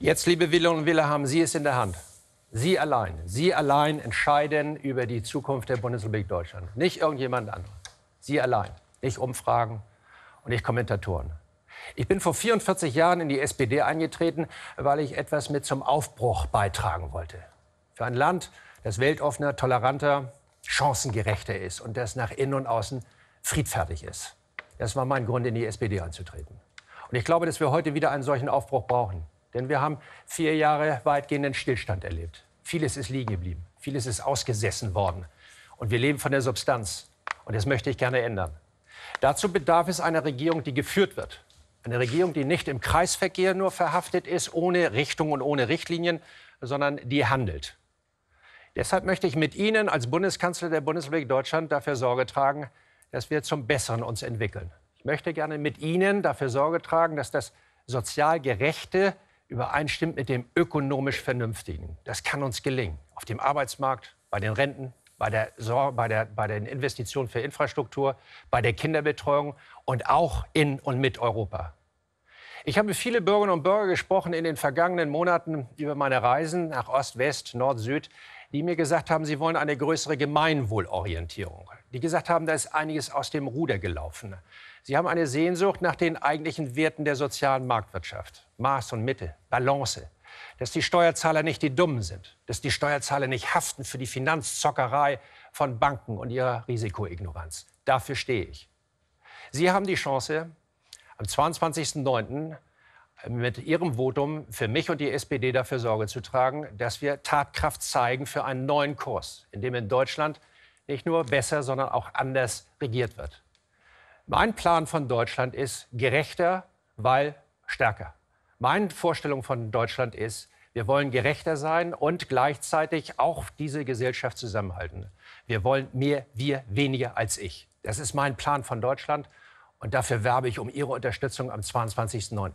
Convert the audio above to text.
Jetzt, liebe Wille und Wille, haben Sie es in der Hand. Sie allein, Sie allein entscheiden über die Zukunft der Bundesrepublik Deutschland. Nicht irgendjemand anderes. Sie allein. Nicht Umfragen und nicht Kommentatoren. Ich bin vor 44 Jahren in die SPD eingetreten, weil ich etwas mit zum Aufbruch beitragen wollte. Für ein Land, das weltoffener, toleranter, chancengerechter ist und das nach innen und außen friedfertig ist. Das war mein Grund, in die SPD einzutreten. Und ich glaube, dass wir heute wieder einen solchen Aufbruch brauchen. Denn wir haben vier Jahre weitgehenden Stillstand erlebt. Vieles ist liegen geblieben, vieles ist ausgesessen worden. Und wir leben von der Substanz. Und das möchte ich gerne ändern. Dazu bedarf es einer Regierung, die geführt wird. Eine Regierung, die nicht im Kreisverkehr nur verhaftet ist, ohne Richtung und ohne Richtlinien, sondern die handelt. Deshalb möchte ich mit Ihnen als Bundeskanzler der Bundesrepublik Deutschland dafür Sorge tragen, dass wir zum Besseren uns entwickeln. Ich möchte gerne mit Ihnen dafür Sorge tragen, dass das sozial gerechte übereinstimmt mit dem ökonomisch Vernünftigen. Das kann uns gelingen. Auf dem Arbeitsmarkt, bei den Renten, bei, der, bei, der, bei den Investitionen für Infrastruktur, bei der Kinderbetreuung und auch in und mit Europa. Ich habe viele Bürgerinnen und Bürger gesprochen in den vergangenen Monaten über meine Reisen nach Ost, West, Nord, Süd die mir gesagt haben, sie wollen eine größere Gemeinwohlorientierung. Die gesagt haben, da ist einiges aus dem Ruder gelaufen. Sie haben eine Sehnsucht nach den eigentlichen Werten der sozialen Marktwirtschaft. Maß und Mitte, Balance. Dass die Steuerzahler nicht die Dummen sind. Dass die Steuerzahler nicht haften für die Finanzzockerei von Banken und ihrer Risikoignoranz. Dafür stehe ich. Sie haben die Chance, am 22.09 mit Ihrem Votum für mich und die SPD dafür Sorge zu tragen, dass wir Tatkraft zeigen für einen neuen Kurs, in dem in Deutschland nicht nur besser, sondern auch anders regiert wird. Mein Plan von Deutschland ist gerechter, weil stärker. Meine Vorstellung von Deutschland ist, wir wollen gerechter sein und gleichzeitig auch diese Gesellschaft zusammenhalten. Wir wollen mehr, wir weniger als ich. Das ist mein Plan von Deutschland und dafür werbe ich um Ihre Unterstützung am 22.09.